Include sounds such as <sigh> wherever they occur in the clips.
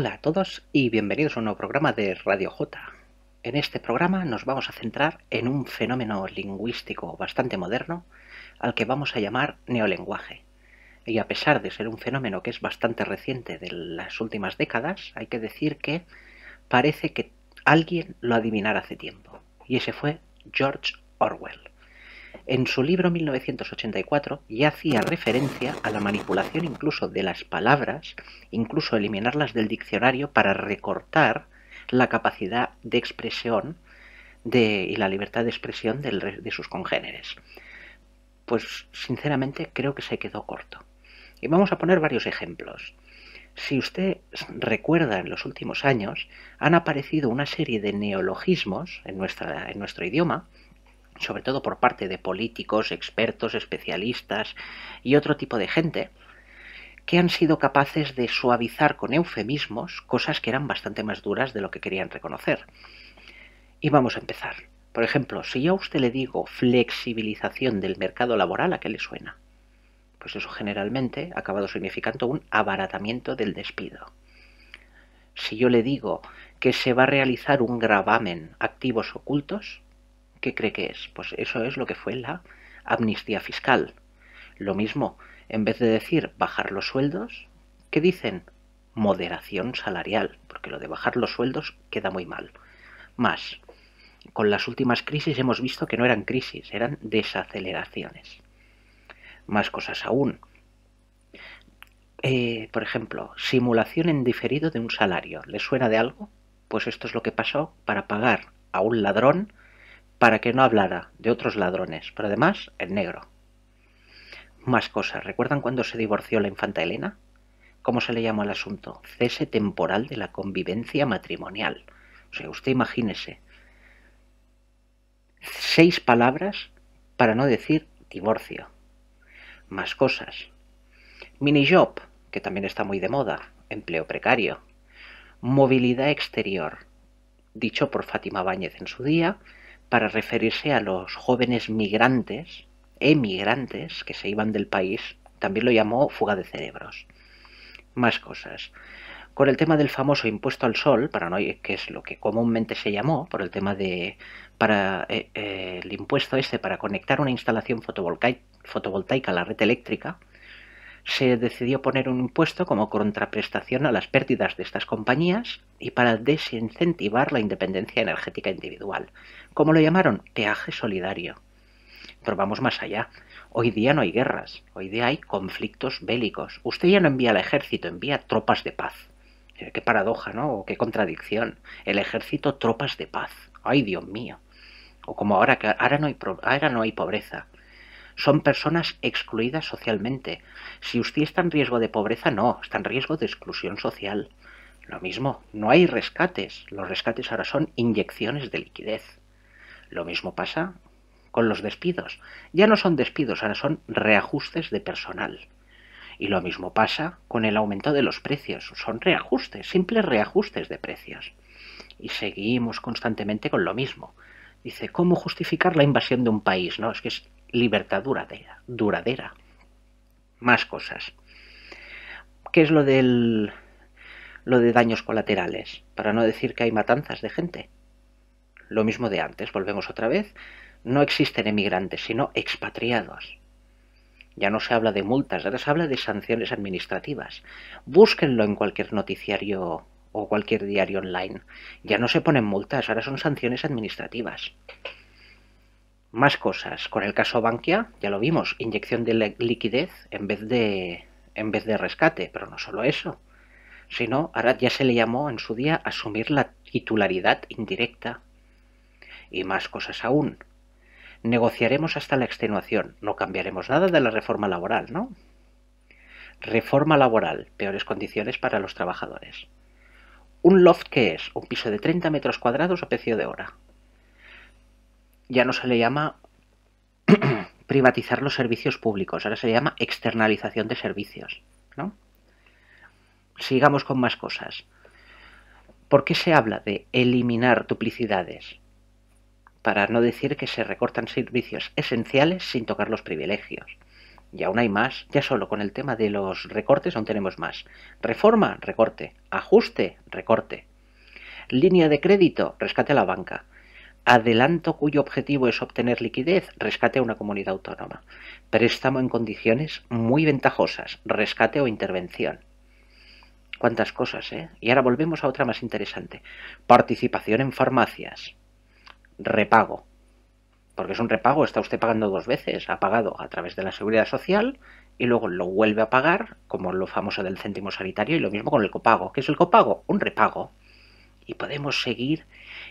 Hola a todos y bienvenidos a un nuevo programa de Radio J. En este programa nos vamos a centrar en un fenómeno lingüístico bastante moderno al que vamos a llamar neolenguaje. Y a pesar de ser un fenómeno que es bastante reciente de las últimas décadas, hay que decir que parece que alguien lo adivinara hace tiempo. Y ese fue George Orwell en su libro 1984 ya hacía referencia a la manipulación incluso de las palabras, incluso eliminarlas del diccionario para recortar la capacidad de expresión de, y la libertad de expresión de, sus congéneres. Pues sinceramente creo que se quedó corto. Y vamos a poner varios ejemplos. Si usted recuerda, en los últimos años han aparecido una serie de neologismos en nuestro idioma sobre todo por parte de políticos, expertos, especialistas y otro tipo de gente, que han sido capaces de suavizar con eufemismos cosas que eran bastante más duras de lo que querían reconocer. Y vamos a empezar. Por ejemplo, si yo a usted le digo flexibilización del mercado laboral, ¿a qué le suena? Pues eso generalmente ha acabado significando un abaratamiento del despido. Si yo le digo que se va a realizar un gravamen activos ocultos, ¿qué cree que es? Pues eso es lo que fue la amnistía fiscal. Lo mismo, en vez de decir bajar los sueldos, ¿qué dicen? Moderación salarial, porque lo de bajar los sueldos queda muy mal. Más, con las últimas crisis hemos visto que no eran crisis, eran desaceleraciones. Más cosas aún. Eh, por ejemplo, simulación en diferido de un salario. le suena de algo? Pues esto es lo que pasó para pagar a un ladrón para que no hablara de otros ladrones, pero además el negro. Más cosas. ¿Recuerdan cuando se divorció la infanta Elena? ¿Cómo se le llamó el asunto? Cese temporal de la convivencia matrimonial. O sea, usted imagínese. Seis palabras para no decir divorcio. Más cosas. Minijob, que también está muy de moda. Empleo precario. Movilidad exterior. Dicho por Fátima Báñez en su día, para referirse a los jóvenes migrantes, emigrantes, que se iban del país. También lo llamó fuga de cerebros. Más cosas. Con el tema del famoso impuesto al sol, para no, que es lo que comúnmente se llamó, por el tema de para eh, eh, el impuesto este para conectar una instalación fotovoltaica a la red eléctrica, se decidió poner un impuesto como contraprestación a las pérdidas de estas compañías y para desincentivar la independencia energética individual. Como lo llamaron? Peaje solidario. Pero vamos más allá. Hoy día no hay guerras, hoy día hay conflictos bélicos. Usted ya no envía al ejército, envía tropas de paz. Eh, qué paradoja, ¿no? O qué contradicción. El ejército tropas de paz. Ay, Dios mío. O como ahora que ahora no hay, ahora no hay pobreza son personas excluidas socialmente. Si usted está en riesgo de pobreza, no, está en riesgo de exclusión social. Lo mismo, no hay rescates. Los rescates ahora son inyecciones de liquidez. Lo mismo pasa con los despidos. Ya no son despidos, ahora son reajustes de personal. Y lo mismo pasa con el aumento de los precios. Son reajustes, simples reajustes de precios. Y seguimos constantemente con lo mismo. Dice, ¿cómo justificar la invasión de un país? No, es que es libertad duradera, duradera. Más cosas. ¿Qué es lo del lo de daños colaterales? Para no decir que hay matanzas de gente. Lo mismo de antes, volvemos otra vez. No existen emigrantes, sino expatriados. Ya no se habla de multas, ahora se habla de sanciones administrativas. Búsquenlo en cualquier noticiario o cualquier diario online. Ya no se ponen multas, ahora son sanciones administrativas. Más cosas. Con el caso Bankia, ya lo vimos, inyección de liquidez en vez de, en vez de rescate, pero no solo eso, sino ahora ya se le llamó en su día asumir la titularidad indirecta. Y más cosas aún. Negociaremos hasta la extenuación. No cambiaremos nada de la reforma laboral, ¿no? Reforma laboral. Peores condiciones para los trabajadores. Un loft que es un piso de 30 metros cuadrados a precio de hora ya no se le llama <clears throat> privatizar los servicios públicos, ahora se le llama externalización de servicios. ¿no? Sigamos con más cosas. ¿Por qué se habla de eliminar duplicidades? Para no decir que se recortan servicios esenciales sin tocar los privilegios. Y aún hay más, ya solo con el tema de los recortes aún tenemos más. Reforma, recorte. Ajuste, recorte. Línea de crédito, rescate a la banca adelanto cuyo objetivo es obtener liquidez, rescate a una comunidad autónoma. Préstamo en condiciones muy ventajosas, rescate o intervención. Cuántas cosas, ¿eh? Y ahora volvemos a otra más interesante. Participación en farmacias. Repago. Porque es un repago, está usted pagando dos veces. Ha pagado a través de la seguridad social y luego lo vuelve a pagar, como lo famoso del céntimo sanitario, y lo mismo con el copago. ¿Qué es el copago? Un repago. Y podemos seguir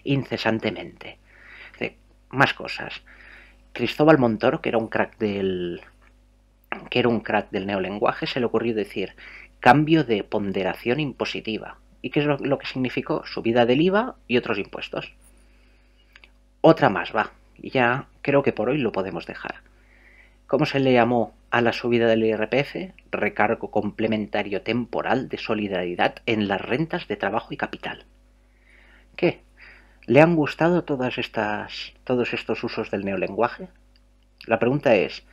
incesantemente más cosas. Cristóbal Montoro, que era un crack del que era un crack del neolenguaje, se le ocurrió decir cambio de ponderación impositiva. ¿Y qué es lo, que significó? Subida del IVA y otros impuestos. Otra más, va. Ya creo que por hoy lo podemos dejar. ¿Cómo se le llamó a la subida del IRPF? Recargo complementario temporal de solidaridad en las rentas de trabajo y capital. ¿Qué? ¿Le han gustado todas estas, todos estos usos del neolenguaje? La pregunta es,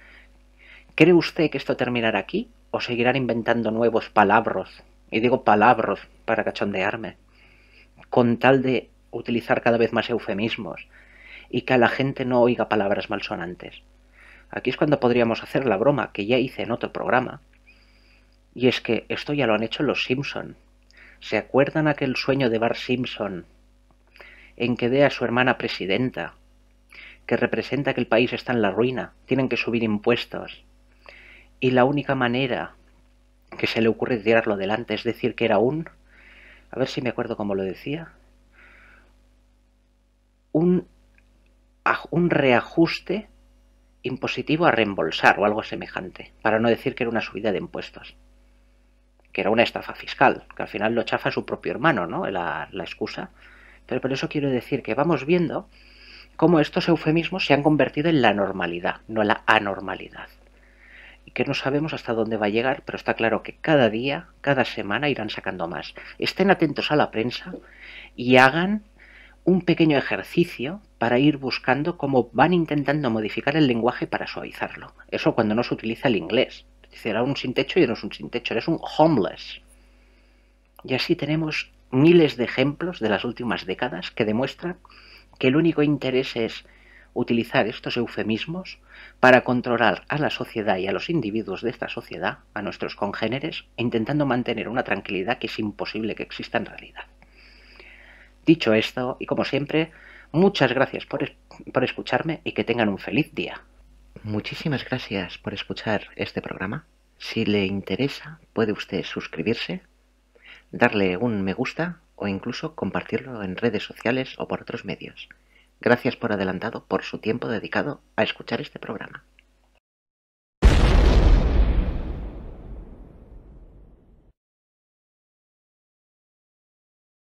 ¿cree usted que esto terminará aquí o seguirán inventando nuevos palabros? Y digo palabros para cachondearme, con tal de utilizar cada vez más eufemismos y que a la gente no oiga palabras malsonantes. Aquí es cuando podríamos hacer la broma que ya hice en otro programa. Y es que esto ya lo han hecho los Simpson. ¿Se acuerdan aquel sueño de Bar Simpson en que dé a su hermana presidenta, que representa que el país está en la ruina, tienen que subir impuestos. Y la única manera que se le ocurre tirarlo adelante es decir que era un, a ver si me acuerdo cómo lo decía, un, un reajuste impositivo a reembolsar o algo semejante, para no decir que era una subida de impuestos que era una estafa fiscal, que al final lo chafa su propio hermano, ¿no? La, la excusa. Pero por eso quiero decir que vamos viendo cómo estos eufemismos se han convertido en la normalidad, no la anormalidad. Y que no sabemos hasta dónde va a llegar, pero está claro que cada día, cada semana irán sacando más. Estén atentos a la prensa y hagan un pequeño ejercicio para ir buscando cómo van intentando modificar el lenguaje para suavizarlo. Eso cuando no se utiliza el inglés. Será era un sin techo y no es un sin techo, eres un homeless. Y así tenemos miles de ejemplos de las últimas décadas que demuestran que el único interés es utilizar estos eufemismos para controlar a la sociedad y a los individuos de esta sociedad, a nuestros congéneres, intentando mantener una tranquilidad que es imposible que exista en realidad. Dicho esto, y como siempre, muchas gracias por, por escucharme y que tengan un feliz día. Muchísimas gracias por escuchar este programa. Si le interesa, puede usted suscribirse darle un me gusta o incluso compartirlo en redes sociales o por otros medios. Gracias por adelantado por su tiempo dedicado a escuchar este programa.